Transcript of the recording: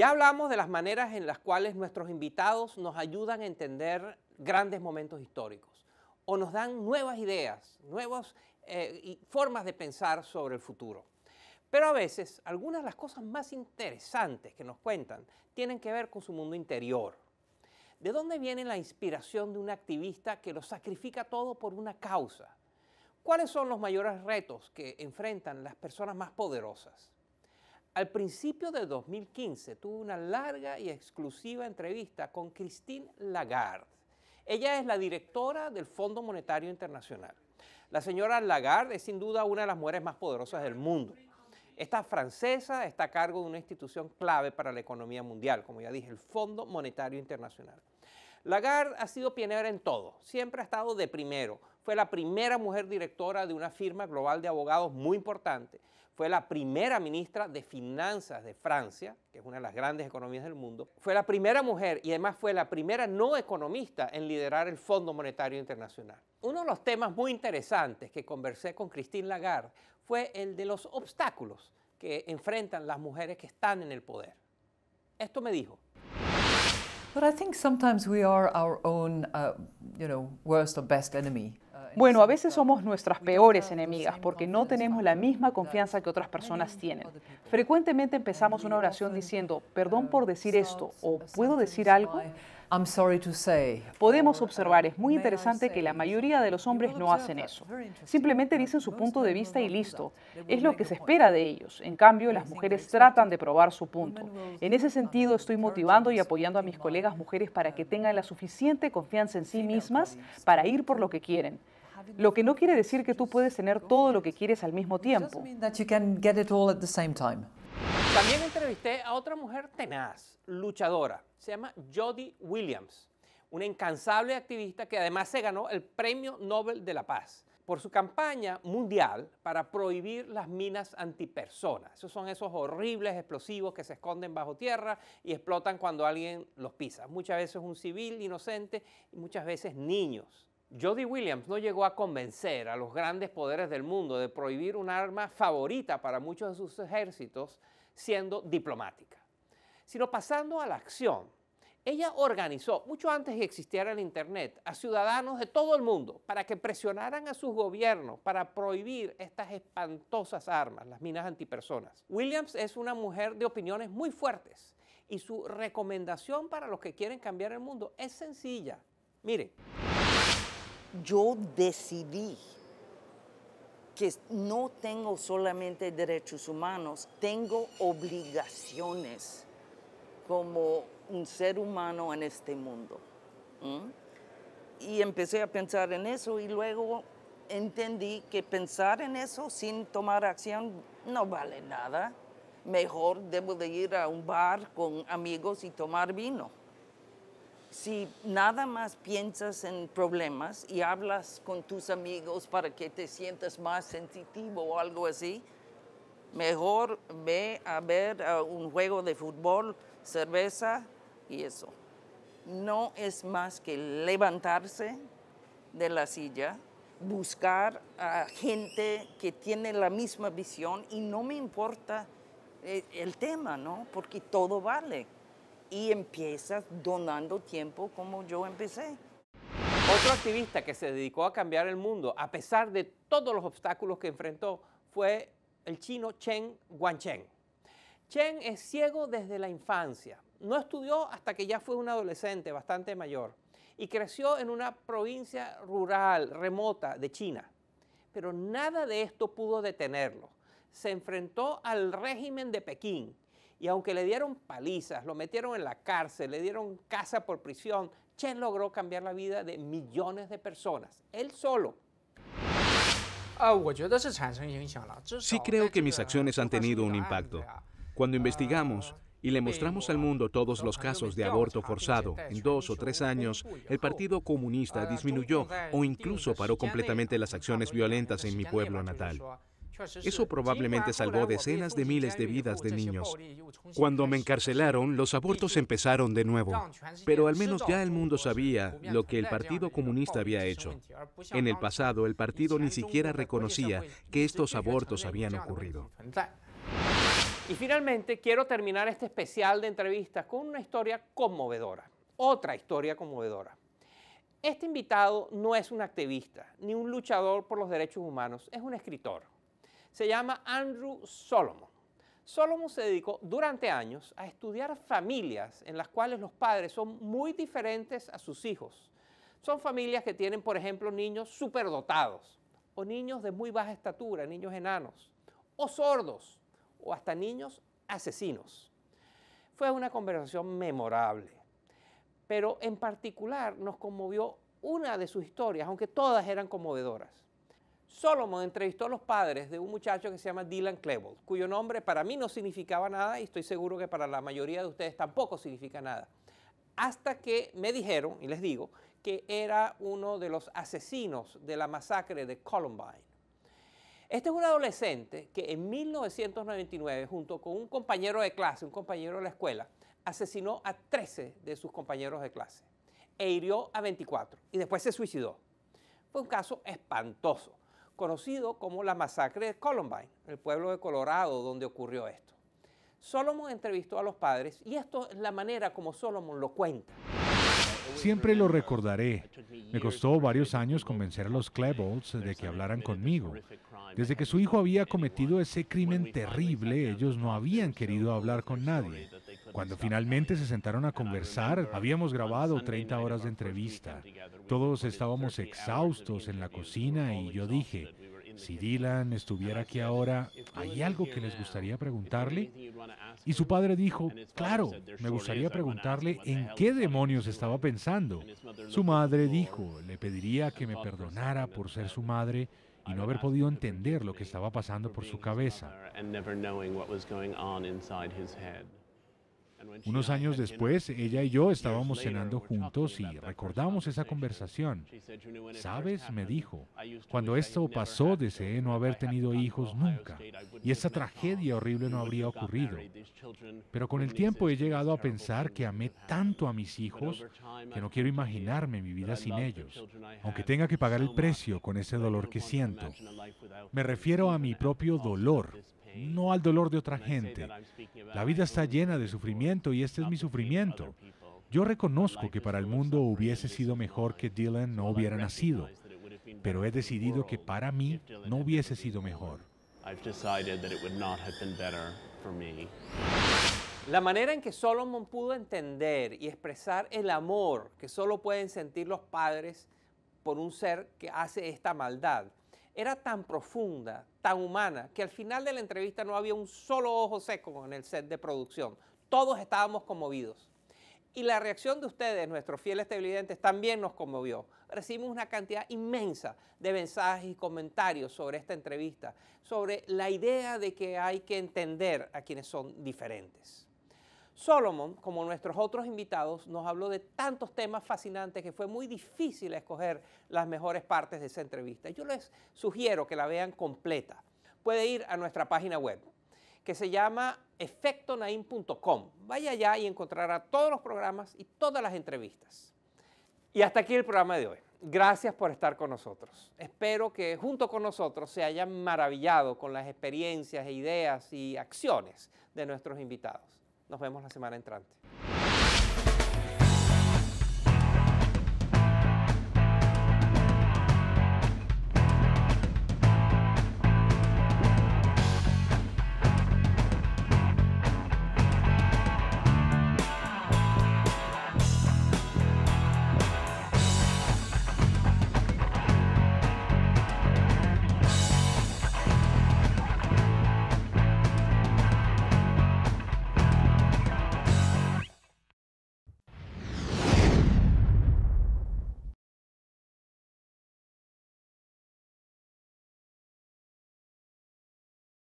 Ya hablamos de las maneras en las cuales nuestros invitados nos ayudan a entender grandes momentos históricos o nos dan nuevas ideas, nuevas eh, formas de pensar sobre el futuro. Pero a veces algunas de las cosas más interesantes que nos cuentan tienen que ver con su mundo interior. ¿De dónde viene la inspiración de un activista que lo sacrifica todo por una causa? ¿Cuáles son los mayores retos que enfrentan las personas más poderosas? Al principio de 2015 tuve una larga y exclusiva entrevista con Christine Lagarde. Ella es la directora del Fondo Monetario Internacional. La señora Lagarde es sin duda una de las mujeres más poderosas del mundo. Esta francesa está a cargo de una institución clave para la economía mundial, como ya dije, el Fondo Monetario Internacional. Lagarde ha sido pionera en todo, siempre ha estado de primero. Fue la primera mujer directora de una firma global de abogados muy importante fue la primera ministra de Finanzas de Francia, que es una de las grandes economías del mundo, fue la primera mujer y además fue la primera no economista en liderar el Fondo Monetario Internacional. Uno de los temas muy interesantes que conversé con Christine Lagarde fue el de los obstáculos que enfrentan las mujeres que están en el poder. Esto me dijo. But I think sometimes we are our own, uh, worst or best enemy. Bueno, a veces somos nuestras peores enemigas porque no tenemos la misma confianza que otras personas tienen. Frecuentemente empezamos una oración diciendo, perdón por decir esto o puedo decir algo. sorry Podemos observar, es muy interesante que la mayoría de los hombres no hacen eso. Simplemente dicen su punto de vista y listo. Es lo que se espera de ellos. En cambio, las mujeres tratan de probar su punto. En ese sentido, estoy motivando y apoyando a mis colegas mujeres para que tengan la suficiente confianza en sí mismas para ir por lo que quieren lo que no quiere decir que tú puedes tener todo lo que quieres al mismo tiempo. También entrevisté a otra mujer tenaz, luchadora, se llama Jody Williams, una incansable activista que además se ganó el Premio Nobel de la Paz por su campaña mundial para prohibir las minas antipersonas. Esos son esos horribles explosivos que se esconden bajo tierra y explotan cuando alguien los pisa. Muchas veces un civil inocente y muchas veces niños. Jody Williams no llegó a convencer a los grandes poderes del mundo de prohibir un arma favorita para muchos de sus ejércitos siendo diplomática, sino pasando a la acción. Ella organizó, mucho antes que existiera el Internet, a ciudadanos de todo el mundo para que presionaran a sus gobiernos para prohibir estas espantosas armas, las minas antipersonas. Williams es una mujer de opiniones muy fuertes y su recomendación para los que quieren cambiar el mundo es sencilla. Miren yo decidí que no tengo solamente derechos humanos, tengo obligaciones como un ser humano en este mundo. Y empecé a pensar en eso y luego entendí que pensar en eso sin tomar acción no vale nada. Mejor debo de ir a un bar con amigos y tomar vino si nada más piensas en problemas y hablas con tus amigos para que te sientas más sensitivo o algo así, mejor ve a ver eh, un juego de fútbol, cerveza y eso. No es más que levantarse de la silla, buscar a gente que tiene la misma visión y no me importa eh, el tema, ¿no? Porque todo vale y empiezas donando tiempo como yo empecé. Otro activista que se dedicó a cambiar el mundo a pesar de todos los obstáculos que enfrentó fue el chino Chen Guangcheng. Chen es ciego desde la infancia. No estudió hasta que ya fue un adolescente bastante mayor y creció en una provincia rural remota de China. Pero nada de esto pudo detenerlo. Se enfrentó al régimen de Pekín y aunque le dieron palizas, lo metieron en la cárcel, le dieron casa por prisión, Chen logró cambiar la vida de millones de personas, él solo. Ah, sí creo que mis acciones han tenido un impacto. Ah. Cuando investigamos y le mostramos al mundo todos los casos de aborto forzado, este en dos o tres años, el Partido Comunista ah, disminuyó o incluso paró completamente las acciones violentas en mi pueblo natal. Eso probablemente salvó decenas de miles de vidas de niños. Cuando me encarcelaron, los abortos empezaron de nuevo. Pero al menos ya el mundo sabía lo que el Partido Comunista había hecho. En el pasado, el partido ni siquiera reconocía que estos abortos habían ocurrido. Y finalmente, quiero terminar este especial de entrevistas con una historia conmovedora. Otra historia conmovedora. Este invitado no es un activista ni un luchador por los derechos humanos, es un escritor se llama Andrew Solomon. Solomon se dedicó durante años a estudiar familias en las cuales los padres son muy diferentes a sus hijos. Son familias que tienen, por ejemplo, niños superdotados, o niños de muy baja estatura, niños enanos, o sordos, o hasta niños asesinos. Fue una conversación memorable, pero en particular nos conmovió una de sus historias, aunque todas eran conmovedoras. Solomon entrevistó a los padres de un muchacho que se llama Dylan Klebold, cuyo nombre para mí no significaba nada y estoy seguro que para la mayoría de ustedes tampoco significa nada. Hasta que me dijeron, y les digo, que era uno de los asesinos de la masacre de Columbine. Este es un adolescente que en 1999, junto con un compañero de clase, un compañero de la escuela, asesinó a 13 de sus compañeros de clase e hirió a 24 y después se suicidó. Fue un caso espantoso conocido como la masacre de Columbine, el pueblo de Colorado donde ocurrió esto. Solomon entrevistó a los padres y esto es la manera como Solomon lo cuenta. Siempre lo recordaré. Me costó varios años convencer a los Klebolds de que hablaran conmigo. Desde que su hijo había cometido ese crimen terrible, ellos no habían querido hablar con nadie. Cuando finalmente se sentaron a conversar, habíamos grabado 30 horas de entrevista. Todos estábamos exhaustos en la cocina y yo dije, si Dylan estuviera aquí ahora, ¿hay algo que les gustaría preguntarle? Y su padre dijo, claro, me gustaría preguntarle en qué demonios estaba pensando. Su madre dijo, le pediría que me perdonara por ser su madre y no haber podido entender lo que estaba pasando por su cabeza. Unos años después, ella y yo estábamos cenando juntos y recordamos esa conversación. Sabes, me dijo, cuando esto pasó deseé no haber tenido hijos nunca y esa tragedia horrible no habría ocurrido. Pero con el tiempo he llegado a pensar que amé tanto a mis hijos que no quiero imaginarme mi vida sin ellos, aunque tenga que pagar el precio con ese dolor que siento. Me refiero a mi propio dolor, no al dolor de otra gente. La vida está llena de sufrimiento y este es mi sufrimiento. Yo reconozco que para el mundo hubiese sido mejor que Dylan no hubiera nacido, pero he decidido que para mí no hubiese sido mejor. La manera en que Solomon pudo entender y expresar el amor que solo pueden sentir los padres por un ser que hace esta maldad era tan profunda, tan humana, que al final de la entrevista no había un solo ojo seco en el set de producción. Todos estábamos conmovidos. Y la reacción de ustedes, nuestros fieles televidentes, también nos conmovió. Recibimos una cantidad inmensa de mensajes y comentarios sobre esta entrevista, sobre la idea de que hay que entender a quienes son diferentes. Solomon, como nuestros otros invitados, nos habló de tantos temas fascinantes que fue muy difícil escoger las mejores partes de esa entrevista. Yo les sugiero que la vean completa. Puede ir a nuestra página web que se llama efectonaim.com. Vaya allá y encontrará todos los programas y todas las entrevistas. Y hasta aquí el programa de hoy. Gracias por estar con nosotros. Espero que junto con nosotros se hayan maravillado con las experiencias, e ideas y acciones de nuestros invitados. Nos vemos la semana entrante.